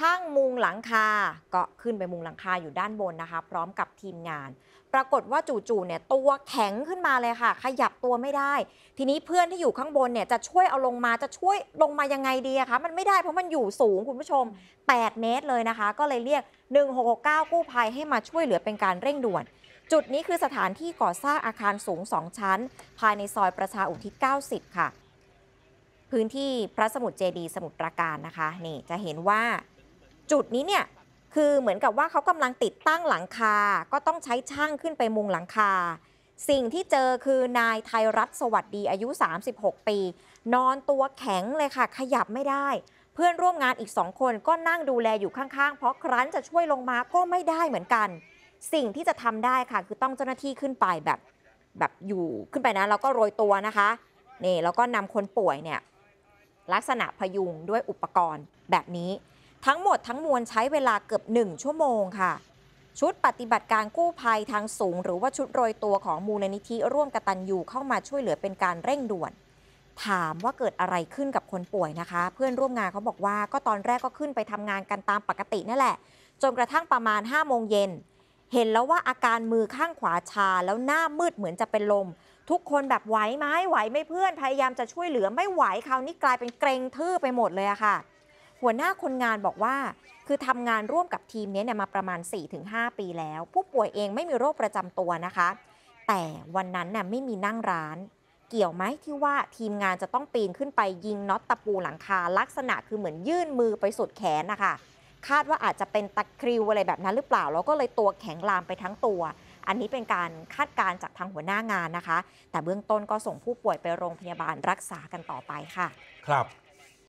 ช่างมุงหลังคาก็ขึ้นไปมุงหลังคาอยู่ด้านบนนะคะ พร้อมกับทีมงาน ปรากฏว่าจู่ๆเนี่ยตัวแข็งขึ้นมาเลยค่ะ ขยับตัวไม่ได้ ทีนี้เพื่อนที่อยู่ข้างบนเนี่ยจะช่วยเอาลงมาจะช่วยลงมายังไงดีคะมันไม่ได้เพราะมันอยู่สูง คุณผู้ชม 8 เมตรเลยนะคะ ก็เลยเรียก 1669 กู้ภัยให้มาช่วยเหลือเป็นการเร่งด่วน จุดนี้คือสถานที่ก่อสร้างอาคารสูง2ชั้น ภายในซอยประชาอุทิศ90 ค่ะ พื้นที่พระสมุทรเจดี สมุทรปราการนะคะนี่จะเห็นว่าจุดนี้เนี่ยคือเหมือนกับว่าเขากำลังติดตั้งหลังคา ก็ต้องใช้ช่างขึ้นไปมุงหลังคา สิ่งที่เจอคือนายไทยรัฐสวัสดีอายุ 36 ปี นอนตัวแข็งเลยค่ะ ขยับไม่ได้ เพื่อนร่วมงานอีกสองคนก็นั่งดูแลอยู่ข้างๆ เพราะครั้นจะช่วยลงมา ก็ไม่ได้เหมือนกัน สิ่งที่จะทำได้ค่ะ คือต้องเจ้าหน้าที่ขึ้นไปแบบแบบอยู่ขึ้นไปนะแล้วก็โรยตัวนะคะนี่แล้วก็นำคนป่วยเนี่ยลักษณะพยุงด้วยอุปกรณ์แบบนี้ทั้งหมดทั้งมวลใช้เวลาเกือบ 1 ชั่วโมงค่ะ ชุดปฏิบัติการกู้ภัยทางสูง หรือว่าชุดโรยตัวของมูลนิธิร่วมกตันยูเข้ามาช่วยเหลือเป็นการเร่งด่วน ถามว่าเกิดอะไรขึ้นกับคนป่วยนะคะ เพื่อนร่วมงานเขาบอกว่าก็ตอนแรกก็ขึ้นไปทำงานกันตามปกตินั่นแหละ จนกระทั่งประมาณ 5 โมงเย็น เห็นแล้วว่าอาการมือข้างขวาชา แล้วหน้ามืดเหมือนจะเป็นลมทุกคนแบบไหวไหมไหวไม่เพื่อนพยายามจะช่วยเหลือไม่ไหวคราวนี้กลายเป็นเกรงทื่อไปหมดเลยอะค่ะหัวหน้าคนงานบอกว่า คือทำงานร่วมกับทีมนี้เนี่ยมาประมาณ 4-5 ปีแล้ว ผู้ป่วยเองไม่มีโรคประจำตัวนะคะ แต่วันนั้นน่ะไม่มีนั่งร้าน เกี่ยวไหมที่ว่าทีมงานจะต้องปีนขึ้นไปยิงน็อตตะปูหลังคา ลักษณะคือเหมือนยื่นมือไปสุดแขนนะคะคาดว่าอาจจะเป็นตะคริวอะไรแบบนั้นหรือเปล่าแล้วก็เลยตัวแข็งลามไปทั้งตัว อันนี้เป็นการคาดการจากทางหัวหน้างานนะคะ แต่เบื้องต้นก็ส่งผู้ป่วยไปโรงพยาบาลรักษากันต่อไปค่ะ ครับ